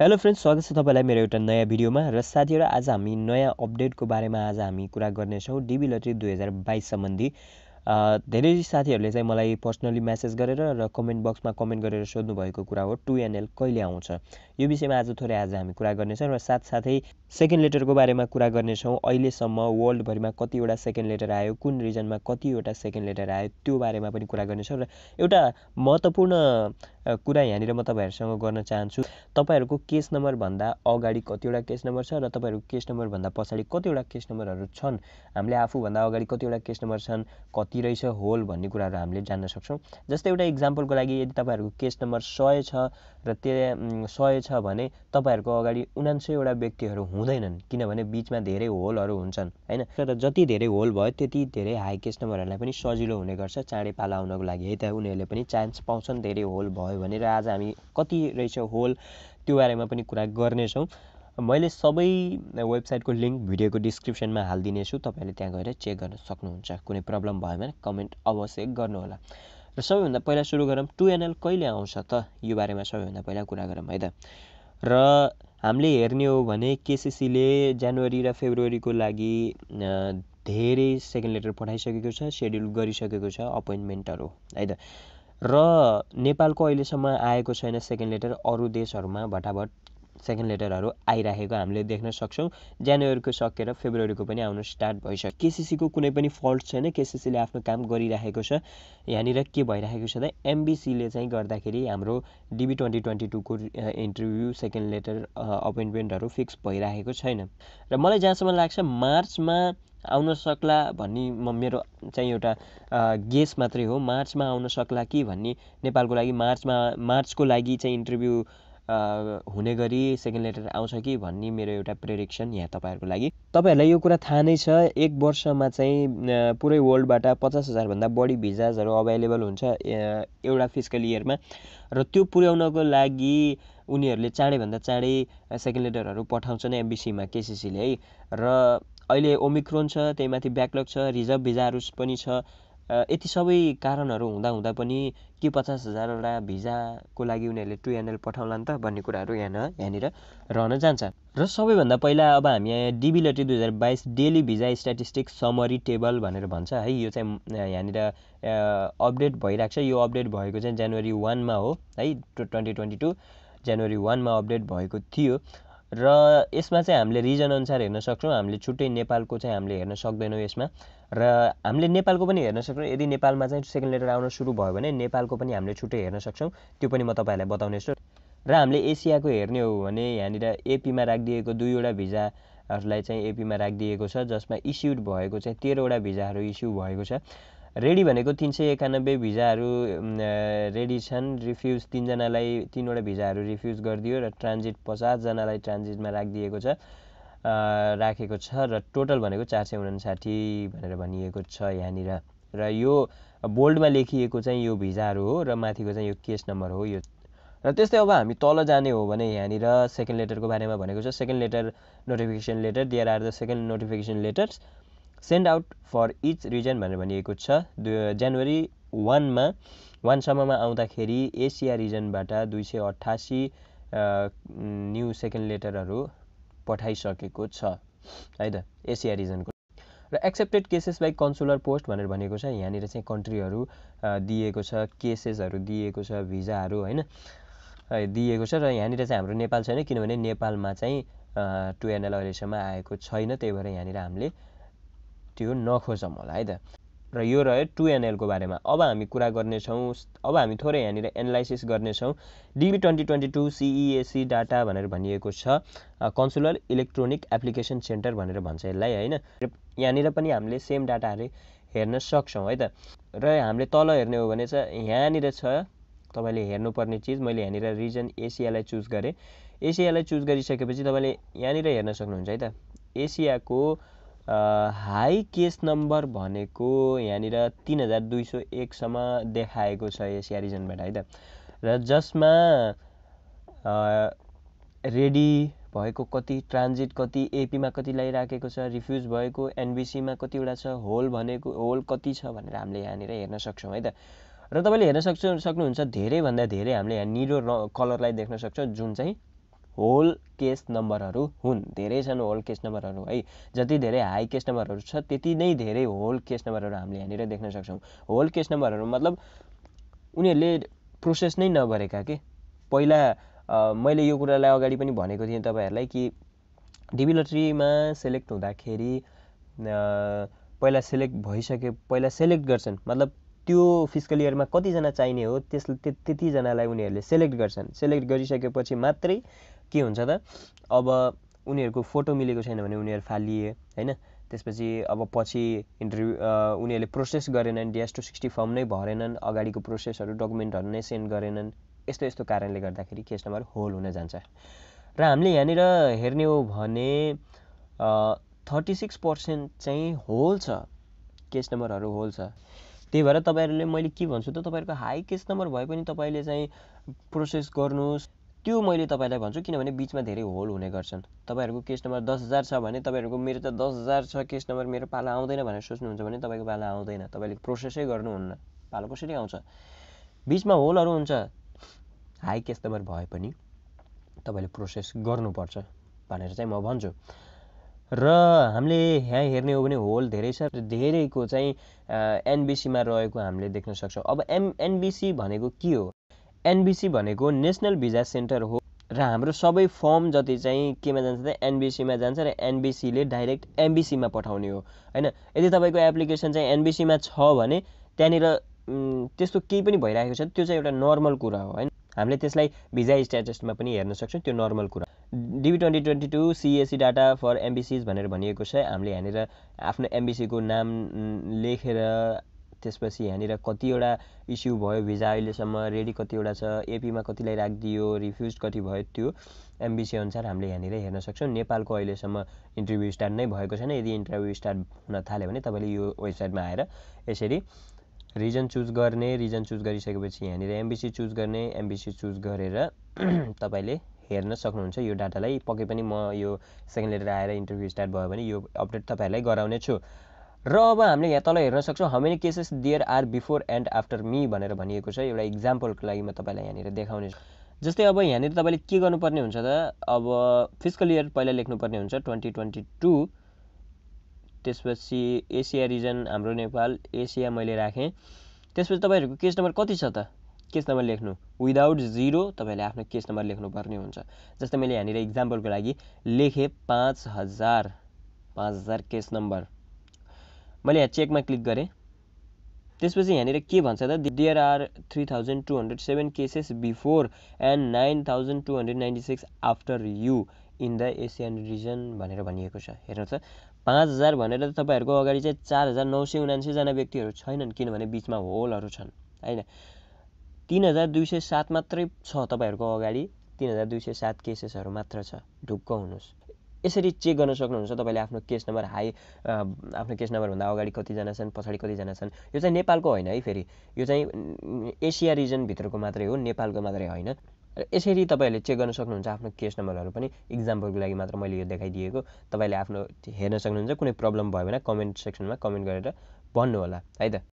hello friends स्वागत छ तपाईँलाई मेरो एउटा नयाँ भिडियोमा र साथीहरू आज हामी नयाँ अपडेटको बारेमा आज हामी कुरा गर्नेछौँ डिबी लटरी दुई हजार बाइस सम्बन्धी धेरै साथीहरूले चाहिँ मलाई पर्सनली म्यासेज गरेर र कमेन्ट बक्समा कमेन्ट गरेर सोध्नु भएको कुरा हो टु एनएल कहिले आउँछ यो विषयमा आज थोरै आज हामी कुरा गर्नेछौँ र साथसाथै सेकेन्ड लेटरको बारेमा कुरा गर्नेछौँ अहिलेसम्म वर्ल्डभरिमा कतिवटा सेकेन्ड लेटर आयो कुन रिजनमा कतिवटा सेकेन्ड लेटर आयो त्यो बारेमा पनि कुरा गर्नेछौँ र एउटा महत्त्वपूर्ण कुरा यहाँनिर म तपाईँहरूसँग गर्न चाहन्छु तपाईँहरूको केस नम्बरभन्दा अगाडि कतिवटा केस नम्बर छ र तपाईँहरूको केस नम्बरभन्दा पछाडि कतिवटा केस नम्बरहरू छन् हामीले आफूभन्दा अगाडि कतिवटा केस नम्बर छन् कति कति रहेछ होल भन्ने कुराहरू हामीले जान्न सक्छौँ जस्तै एउटा इक्जाम्पलको लागि यदि तपाईँहरूको केस नम्बर सय छ र त्यहाँ सय छ भने तपाईँहरूको अगाडि उनान्सयवटा व्यक्तिहरू हुँदैनन् किनभने बिचमा धेरै होलहरू हुन्छन् होइन र जति धेरै होल भयो त्यति धेरै हाई केस नम्बरहरूलाई पनि सजिलो हुने गर्छ चाँडै पाला आउनको लागि है त उनीहरूले पनि चान्स पाउँछन् धेरै होल भयो भनेर आज हामी कति रहेछ होल त्यो बारेमा पनि कुरा गर्नेछौँ मैले सबै वेबसाइटको लिङ्क भिडियोको डिस्क्रिप्सनमा हालिदिनेछु तपाईँले त्यहाँ गएर चेक गर्न सक्नुहुन्छ कुनै प्रब्लम भयो भने कमेन्ट अवश्य गर्नुहोला र सबैभन्दा पहिला सुरु गरौँ टु एनएल कहिले आउँछ त यो बारेमा सबैभन्दा पहिला कुरा गरौँ है त र हामीले हेर्ने हो भने केसिसीले जनवरी र फेब्रुअरीको लागि धेरै सेकेन्ड लेटर पठाइसकेको छ सेड्युल गरिसकेको छ अपोइन्टमेन्टहरू है त र नेपालको अहिलेसम्म आएको छैन सेकेन्ड लेटर अरू देशहरूमा भटाभट सेकेन्ड लेटरहरू आइरहेको हामीले देख्न सक्छौँ जनवरीको सकेर फेब्रुअरीको पनि आउनु स्टार्ट भइसक्यो केसिसीको कुनै पनि फल्ट छैन केसिसीले आफ्नो काम गरिरहेको छ यहाँनिर के भइरहेको छ त एमबिसीले चाहिँ गर्दाखेरि हाम्रो डिबी ट्वेन्टी ट्वेन्टी टूको इन्टरभ्यू सेकेन्ड लेटर अपोइन्टमेन्टहरू फिक्स भइरहेको छैन र मलाई जहाँसम्म लाग्छ मार्चमा आउन सक्ला भन्ने म मेरो चाहिँ एउटा गेस मात्रै हो मार्चमा आउन सक्ला कि भन्ने नेपालको लागि मार्चमा मार्चको लागि चाहिँ इन्टरभ्यू हुने गरी सेकेन्ड लेटर आउँछ कि भन्ने मेरो एउटा प्रेडिक्सन यहाँ तपाईँहरूको लागि तपाईँहरूलाई यो कुरा थाहा नै छ एक वर्षमा चाहिँ पुरै वर्ल्डबाट पचास हजारभन्दा बढी भिजाजहरू अभाइलेबल हुन्छ एउटा फिजिकल इयरमा र त्यो पुर्याउनको लागि उनीहरूले चाँडैभन्दा चाँडै सेकेन्ड लेटरहरू पठाउँछन् एमबिसीमा केसिसीले है र अहिले ओमिक्रोन छ त्यही माथि ब्याकलग छ रिजर्भ भिजाहरू पनि छ यति सबै कारणहरू हुँदा पनि के पचास हजारवटा भिजाको लागि उनीहरूले टु एनएल पठाउला नि त भन्ने कुराहरू यहाँ यहाँनिर रहन जान्छ र सबैभन्दा पहिला अब हामी यहाँ डिबिलिटी दुई हजार बाइस daily visa statistics summary table भनेर भन्छ है यो चाहिँ यहाँनिर अपडेट भइरहेको छ यो अपडेट भएको चाहिँ जनवरी वानमा हो है ट्वेन्टी ट्वेन्टी टू जनवरी वानमा अपडेट भएको थियो र यसमा चाहिँ हामीले रिजनअनुसार हेर्न सक्छौँ हामीले छुट्टै नेपालको चाहिँ हामीले हेर्न सक्दैनौँ यसमा र हामीले नेपालको पनि हेर्न सक्छौँ यदि नेपालमा चाहिँ सेकेन्ड लेटर आउन सुरु भयो भने नेपालको पनि हामीले छुट्टै हेर्न सक्छौँ त्यो पनि म तपाईँहरूलाई बताउनेछु र हामीले एसियाको हेर्ने हो भने यहाँनिर एपीमा राखिदिएको दुईवटा भिजाहरूलाई चाहिँ एपीमा राखिदिएको छ जसमा इस्युड भएको चाहिँ तेह्रवटा भिजाहरू इस्यु भएको छ रेडी भनेको तिन सय एकानब्बे भिजाहरू रेडी छन् रिफ्युज तिनजनालाई तिनवटा भिजाहरू रिफ्युज गरिदियो र ट्रान्जिट पचासजनालाई ट्रान्जिटमा राखिदिएको छ राखेको छ र टोटल भनेको चार सय उनासाठी भनेर भनिएको छ यहाँनिर र यो बोल्डमा लेखिएको चाहिँ यो भिजाहरू हो र माथिको चाहिँ यो केस नम्बर हो यो र त्यस्तै अब हामी तल जाने हो भने यहाँनिर सेकेन्ड लेटरको बारेमा भनेको छ second letter notification letter there are the second notification letters send out for each region भनेर भनिएको छ जनवरी वानमा वानसम्ममा आउँदाखेरि एसिया रिजनबाट दुई सय अठासी न्यु सेकेन्ड लेटरहरू पठाइसकेको छ है त एसिया रिजनको र accepted cases by consular post भनेर भनेको छ यहाँनिर चाहिँ कन्ट्रीहरू दिएको छ केसेसहरू दिएको छ भिजाहरू होइन दिएको छ र यहाँनिर चाहिँ हाम्रो नेपाल छैन किनभने नेपालमा चाहिँ एनएल अहिलेसम्म आएको छैन त्यही भएर यहाँनिर हामीले त्यो नखोजौँ होला है त र यो रह्यो टु एनएलको बारेमा अब हामी कुरा गर्नेछौँ अब हामी थोरै यहाँनिर एनालाइसिस गर्नेछौँ DV twenty twenty two CEAC data भनेर भनिएको छ कन्सुलर इलेक्ट्रोनिक एप्लिकेसन सेन्टर भनेर भन्छ यसलाई होइन यहाँनिर पनि हामीले सेम डाटाहरू हेर्न सक्छौँ है त र हामीले तल हेर्ने हो भने चाहिँ यहाँनिर छ तपाईँले हेर्नुपर्ने चिज मैले यहाँनिर रिजन एसियालाई चुज गरेँ एसियालाई चुज गरिसकेपछि तपाईँले यहाँनिर हेर्न सक्नुहुन्छ है त एसियाको हाई केस नम्बर भनेको यहाँनिर तिन हजार दुई सौ एकसम्म देखाएको छ यस रिजनबाट है त र जसमा रेडी भएको कति ट्रान्जिट कति एपीमा कतिलाई राखेको छ रिफ्युज भएको एनबिसीमा कतिवटा छ होल भनेको होल कति छ भनेर हामीले यहाँनिर हेर्न सक्छौँ है त र तपाईँले हेर्न सक्छ सक्नुहुन्छ धेरैभन्दा धेरै हामीले यहाँ निलो कलरलाई देख्न सक्छौँ जुन चाहिँ होल केस नम्बरहरू हुन् धेरै छन् होल केस नम्बरहरू है जति धेरै हाई केस नम्बरहरू छ त्यति नै धेरै होल केस नम्बरहरू हामीले यहाँनिर देख्न सक्छौँ होल केस नम्बरहरू मतलब उनीहरूले प्रोसेस नै नगरेका के पहिला मैले यो कुरालाई अगाडि पनि भनेको थिएँ तपाईँहरूलाई कि डिबी लटरीमा सेलेक्ट हुँदाखेरि पहिला सेलेक्ट भइसके पहिला सेलेक्ट गर्छन् मतलब त्यो फिजिकल इयरमा कतिजना चाहिने हो त्यस त्यतिजनालाई उनीहरूले सेलेक्ट गर्छन् सेलेक्ट गरिसकेपछि मात्रै के हुन्छ त अब उनीहरूको फोटो मिलेको छैन भने उनीहरू फालिए होइन त्यसपछि अब पछि इन्टरभ्यू उनीहरूले प्रोसेस गरेनन् डिएस टू सिक्सटी फर्म नै भरेनन् अगाडिको प्रोसेसहरू डकुमेन्टहरू नै सेन्ड गरेनन् यस्तो यस्तो कारणले गर्दाखेरि केस नम्बर होल हुन जान्छ र हामीले यहाँनिर हेर्ने हो भने थर्टी सिक्स पर्सेन्ट चाहिँ होल छ केस नम्बरहरू होल छ त्यही भएर तपाईँहरूले मैले के भन्छु त तपाईँहरूको हाई केस नम्बर भए पनि तपाईँले चाहिँ प्रोसेस गर्नुहोस् त्यो मैले तपाईँलाई भन्छु किनभने बिचमा धेरै होल हुने गर्छन् तपाईँहरूको केस नम्बर दस हजार छ भने तपाईँहरूको मेरो त दस हजार छ केस नम्बर मेरो पाला आउँदैन भनेर सोच्नुहुन्छ भने तपाईँको पाला आउँदैन तपाईँले प्रोसेसै गर्नुहुन्न पालो कसरी आउँछ बिचमा होलहरू हुन्छ हाई केस नम्बर भए पनि तपाईँले प्रोसेस गर्नुपर्छ भनेर चाहिँ म भन्छु र हामीले यहाँ हेर्ने हो भने होल धेरै छ धेरैको चाहिँ एनबिसीमा रहेको हामीले देख्न सक्छौँ अब एम एनबिसी भनेको के हो एनबिसी भनेको नेसनल भिजा सेन्टर हो र हाम्रो सबै फर्म जति चाहिँ केमा जान्छ त एनबिसीमा जान्छ र एनबिसीले डाइरेक्ट एमबिसीमा पठाउने हो होइन यदि तपाईँको एप्लिकेसन चाहिँ एनबिसीमा छ भने त्यहाँनिर त्यस्तो केही पनि भइरहेको छ त्यो चाहिँ एउटा नर्मल कुरा हो होइन हामीले त्यसलाई भिजा स्ट्याटसमा पनि हेर्न सक्छौँ त्यो नर्मल कुरा DV twenty twenty two CEAC data for MBCs भनेर भनिएको छ हामीले यहाँनिर आफ्नो एमबिसीको नाम लेखेर त्यसपछि यहाँनिर कतिवटा इस्यु भयो भिजा अहिलेसम्म रेडी कतिवटा छ एपीमा कतिलाई राखिदियो रिफ्युज कति भयो त्यो एमबिसी अनुसार हामीले यहाँनिर हेर्न सक्छौँ नेपालको अहिलेसम्म इन्टरभ्यू स्टार्ट नै भएको छैन यदि इन्टरभ्यू स्टार्ट हुन थाल्यो भने तपाईँले यो वेबसाइटमा आएर यसरी रिजन चुज गर्ने रिजन चुज गरिसकेपछि यहाँनिर एमबिसी चुज गर्ने एमबिसी चुज गरेर तपाईँले हेर्न सक्नुहुन्छ यो डाटालाई पक्कै पनि म यो सेकेन्ड लेटर आएर इन्टरभ्यू स्टार्ट भयो भने यो अपडेट तपाईँहरूलाई गराउने छु र अब हामीले यहाँ तल हेर्न सक्छौँ how many cases there are before and after me भनेर भनिएको छ एउटा इक्जाम्पलको लागि म तपाईँलाई यहाँनिर देखाउने जस्तै अब यहाँनिर तपाईँले के गर्नुपर्ने हुन्छ त अब फिजिकल इयर पहिला लेख्नुपर्ने हुन्छ ट्वेन्टी ट्वेन्टी टू त्यसपछि एसिया रिजन हाम्रो नेपाल एसिया मैले राखेँ त्यसपछि तपाईँहरूको केस नम्बर कति छ त केस नम्बर लेख्नु विदाउट जिरो तपाईँले आफ्नो केस नम्बर लेख्नुपर्ने हुन्छ जस्तै मैले यहाँनिर इक्जाम्पलको लागि लेखेँ पाँच हजार पाँच हजार केस नम्बर मैले यहाँ चेकमा क्लिक गरेँ त्यसपछि यहाँनिर के भन्छ त there are three thousand two hundred seven cases before and nine thousand two hundred ninety six after you in the Asian region भनेर भनिएको छ हेर्नुहोस् त पाँच हजार भनेर त तपाईँहरूको अगाडि चाहिँ चार हजार नौ सय उनासीजना व्यक्तिहरू छैनन् किनभने बिचमा होलहरू छन् होइन तिन हजार दुई सय सात मात्रै छ तपाईँहरूको अगाडि तिन हजार दुई सय सात केसेसहरू मात्र छ ढुक्क हुनुहोस् यसरी चेक गर्न सक्नुहुन्छ तपाईँले आफ्नो केस नम्बर हाई आफ्नो केस नम्बरभन्दा अगाडि कतिजना छन् पछाडि कतिजना छन् यो चाहिँ नेपालको होइन है फेरि यो चाहिँ एसिया रिजनभित्रको मात्रै हो नेपालको मात्रै होइन र यसरी तपाईँहरूले चेक गर्न सक्नुहुन्छ आफ्नो केस नम्बरहरू पनि इक्जाम्पलको लागि मात्र मैले यो देखाइदिएको तपाईँले आफ्नो हेर्न सक्नुहुन्छ कुनै प्रब्लम भयो भने कमेन्ट सेक्सनमा कमेन्ट गरेर भन्नु होला है त